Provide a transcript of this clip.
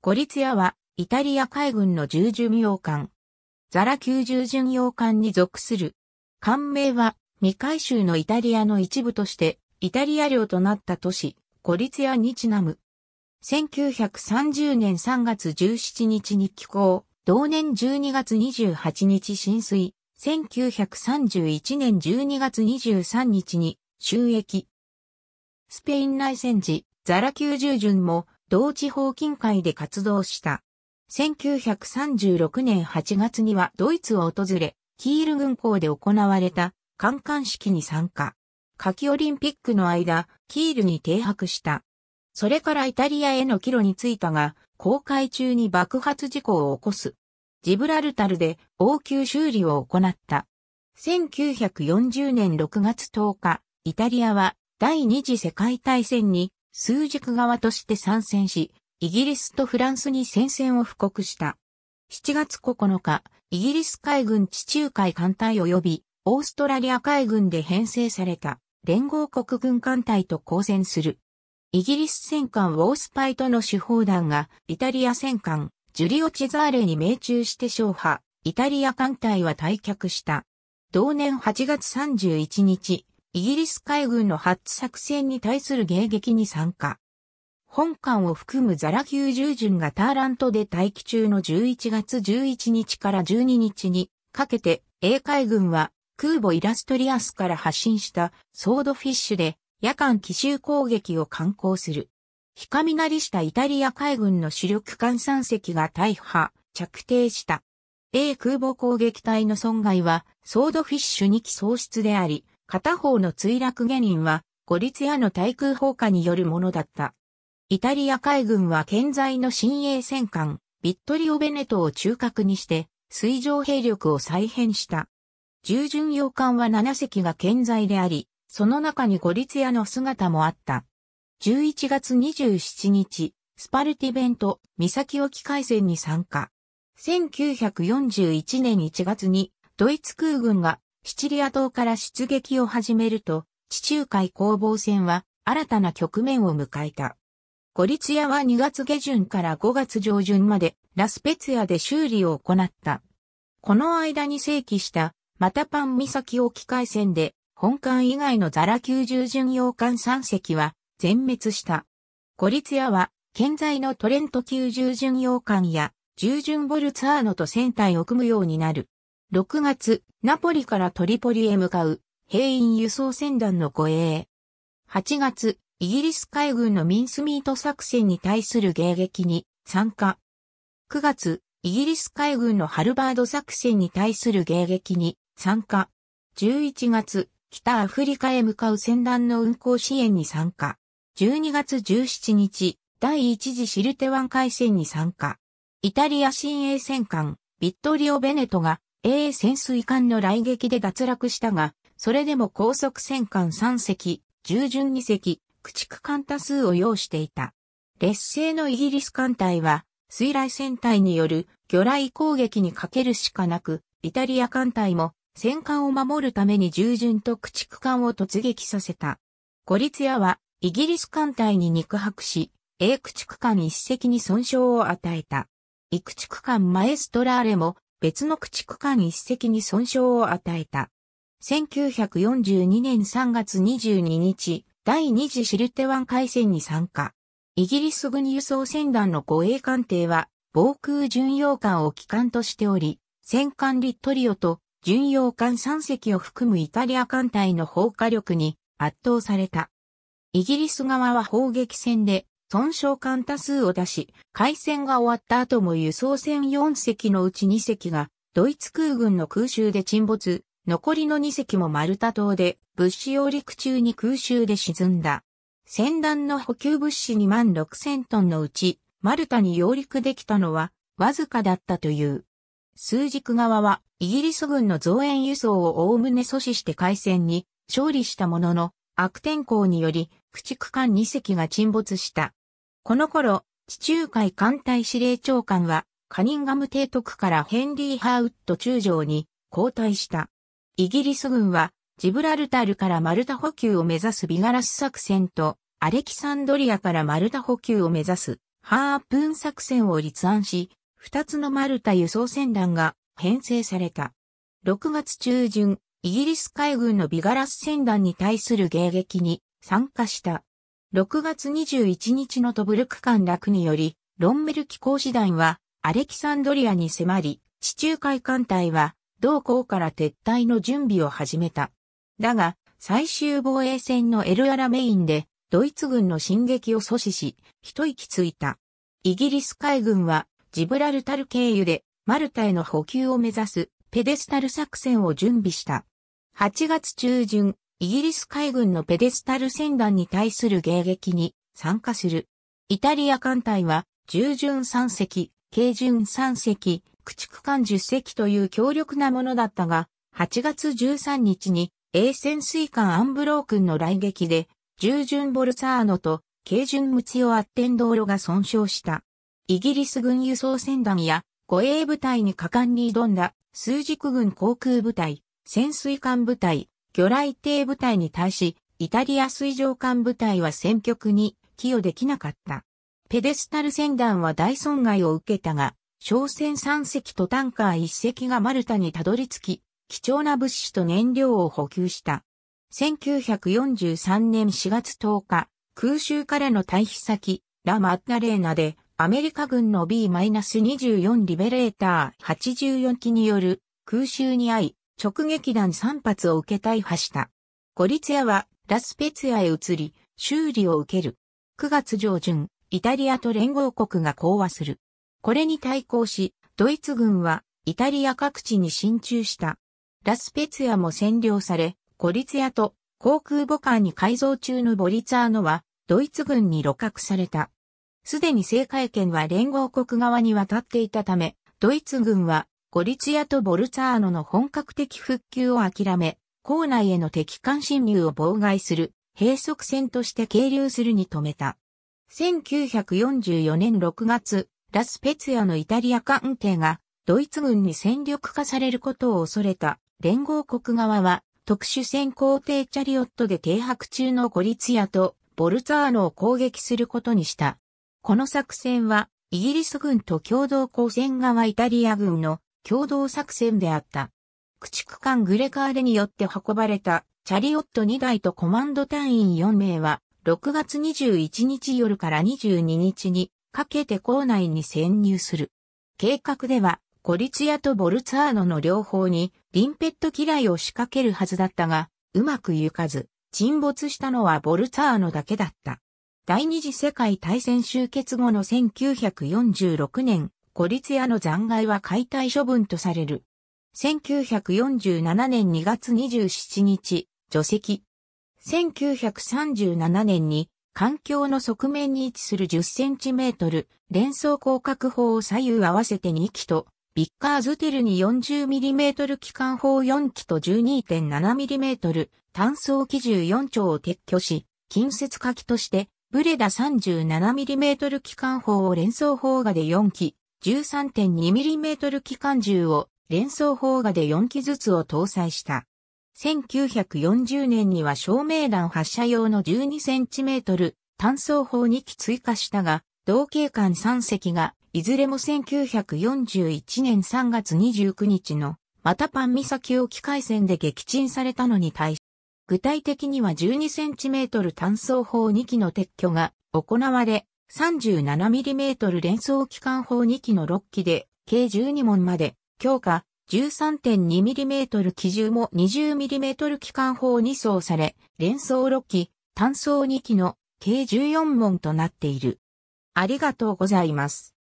ゴリツヤは、イタリア海軍の重巡洋艦。ザラ級重巡洋艦に属する。艦名は、未回収のイタリアの一部として、イタリア領となった都市、ゴリツヤにちなむ。1930年3月17日に寄港、同年12月28日浸水、1931年12月23日に収益。スペイン内戦時、ザラ級従順も同地方近海で活動した。1936年8月にはドイツを訪れ、キール軍港で行われた観艦式に参加。夏季オリンピックの間、キールに停泊した。それからイタリアへの帰路に着いたが、航海中に爆発事故を起こす。ジブラルタルで応急修理を行った。1940年6月10日、イタリアは第二次世界大戦に数軸側として参戦し、イギリスとフランスに戦線を布告した。7月9日、イギリス海軍地中海艦隊及びオーストラリア海軍で編成された連合国軍艦隊と交戦する。イギリス戦艦ウォースパイとの手砲弾がイタリア戦艦ジュリオ・チェザーレに命中して勝破、イタリア艦隊は退却した。同年8月31日、イギリス海軍のハッチ作戦に対する迎撃に参加。本艦を含むザラ級従順がターラントで待機中の11月11日から12日にかけて、英海軍は空母イラストリアスから発進したソードフィッシュで夜間奇襲攻撃を敢行する。ひかみなりしたイタリア海軍の主力艦3隻が大破、着底した。英空母攻撃隊の損害は、ソードフィッシュ2機喪失であり、片方の墜落原因は、ゴリツの対空砲火によるものだった。イタリア海軍は健在の新鋭戦艦、ビットリオ・ベネトを中核にして、水上兵力を再編した。従順洋艦は7隻が健在であり、その中にゴリツヤの姿もあった。11月27日、スパルティベント、岬沖海戦に参加。1941年1月に、ドイツ空軍がシチリア島から出撃を始めると、地中海攻防戦は新たな局面を迎えた。ゴリツヤは2月下旬から5月上旬までラスペツヤで修理を行った。この間に正規したマタパン岬沖海戦で本艦以外のザラ90巡洋艦3隻は全滅した。ゴリツヤは現在のトレント90巡洋艦や従順ボルツアーノと船体を組むようになる。6月、ナポリからトリポリへ向かう兵員輸送船団の護衛。8月、イギリス海軍のミンスミート作戦に対する迎撃に参加。9月、イギリス海軍のハルバード作戦に対する迎撃に参加。11月、北アフリカへ向かう船団の運航支援に参加。12月17日、第一次シルテ湾海戦に参加。イタリア新鋭戦艦、ビットリオ・ベネトが a 潜水艦の来撃で脱落したが、それでも高速戦艦3隻、従順2隻、駆逐艦多数を要していた。劣勢のイギリス艦隊は、水雷戦隊による魚雷攻撃にかけるしかなく、イタリア艦隊も戦艦を守るために従順と駆逐艦を突撃させた。孤リツヤはイギリス艦隊に肉薄し、英駆逐艦一隻に損傷を与えた。イ駆逐艦マエストラーレも別の駆逐艦一隻に損傷を与えた。1942年3月22日、第二次シルテ湾海戦に参加。イギリス軍輸送船団の護衛艦艇は、防空巡洋艦を機関としており、戦艦リットリオと巡洋艦3隻を含むイタリア艦隊の砲火力に圧倒された。イギリス側は砲撃戦で損傷艦多数を出し、海戦が終わった後も輸送船4隻のうち2隻が、ドイツ空軍の空襲で沈没、残りの2隻もマルタ島で物資揚陸中に空襲で沈んだ。船団の補給物資2万6千トンのうち、マルタに揚陸できたのは、わずかだったという。数軸側は、イギリス軍の増援輸送をおおむね阻止して海戦に勝利したものの、悪天候により、駆逐艦2隻が沈没した。この頃、地中海艦隊司令長官は、カニンガム提督からヘンリー・ハーウッド中将に交代した。イギリス軍は、ジブラルタルからマルタ補給を目指すビガラス作戦と、アレキサンドリアからマルタ補給を目指すハープーン作戦を立案し、二つのマルタ輸送船団が編成された。6月中旬、イギリス海軍のビガラス船団に対する迎撃に参加した。6月21日のトブルク間落により、ロンメル機構師団はアレキサンドリアに迫り、地中海艦隊は同港から撤退の準備を始めた。だが、最終防衛戦のエルアラメインで、ドイツ軍の進撃を阻止し、一息ついた。イギリス海軍は、ジブラルタル経由で、マルタへの補給を目指す、ペデスタル作戦を準備した。8月中旬、イギリス海軍のペデスタル船団に対する迎撃に参加する。イタリア艦隊は、従順3隻、軽順3隻、駆逐艦10隻という強力なものだったが、8月13日に、A 潜水艦アンブロー君の来撃で、従順ボルサーノと軽順ムツヨアッテン道路が損傷した。イギリス軍輸送船団や護衛部隊に果敢に挑んだ数軸軍航空部隊、潜水艦部隊、魚雷艇部隊に対し、イタリア水上艦部隊は戦局に寄与できなかった。ペデスタル船団は大損害を受けたが、商船3隻とタンカー1隻がマルタにたどり着き、貴重な物資と燃料を補給した。1943年4月10日、空襲からの退避先、ラ・マッダレーナで、アメリカ軍の B-24 リベレーター84機による空襲に遭い、直撃弾3発を受け大破した。ゴリツヤはラスペツヤへ移り、修理を受ける。9月上旬、イタリアと連合国が講和する。これに対抗し、ドイツ軍はイタリア各地に進駐した。ラスペツヤも占領され、ゴリツヤと航空母艦に改造中のボリツァーノは、ドイツ軍に露獲された。すでに政界権は連合国側に渡っていたため、ドイツ軍はゴリツヤとボルツァーノの本格的復旧を諦め、校内への敵艦侵入を妨害する、閉塞戦として係留するに止めた。1944年6月、ラスペツヤのイタリア艦艇が、ドイツ軍に戦力化されることを恐れた、連合国側は、特殊戦艦艇チャリオットで停泊中のゴリツヤとボルツァーノを攻撃することにした。この作戦は、イギリス軍と共同抗戦側イタリア軍の共同作戦であった。駆逐艦グレカーレによって運ばれたチャリオット2台とコマンド隊員4名は、6月21日夜から22日にかけて校内に潜入する。計画では、コリツヤとボルツァーノの両方にリンペット機雷を仕掛けるはずだったが、うまく行かず、沈没したのはボルツァーノだけだった。第二次世界大戦終結後の1946年孤立屋の残骸は解体処分とされる。1947年2月27日、除籍。1937年に環境の側面に位置する10センチメートル連想広角砲を左右合わせて2機と、ビッカーズテルに4 0トル機関砲4機と1 2 7トル、単装機銃4丁を撤去し、近接火器としてブレダ3 7トル機関砲を連想砲画で4機、13.2mm 機関銃を連装砲画で4機ずつを搭載した。1940年には照明弾発射用の 12cm 単装砲2機追加したが、同警官3隻が、いずれも1941年3月29日のまたパン岬沖海戦で撃沈されたのに対し、具体的には 12cm 単装砲2機の撤去が行われ、37mm 連装機関砲2機の6機で、計12門まで、強化 13.2mm 機銃も 20mm 機関砲2装され、連装6機、単装2機の計14門となっている。ありがとうございます。